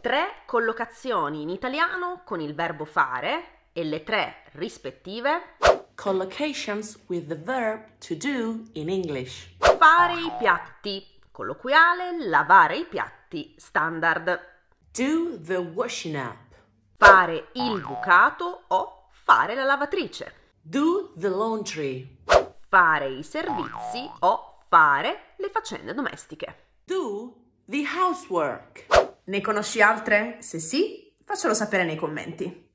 tre collocazioni in italiano con il verbo fare e le tre rispettive collocations with the verb to do in English. Fare i piatti, colloquiale lavare i piatti standard. Do the washing up. Fare il bucato o fare la lavatrice. Do the laundry. Fare i servizi o fare le faccende domestiche. Do the housework. Ne conosci altre? Se sì, faccelo sapere nei commenti.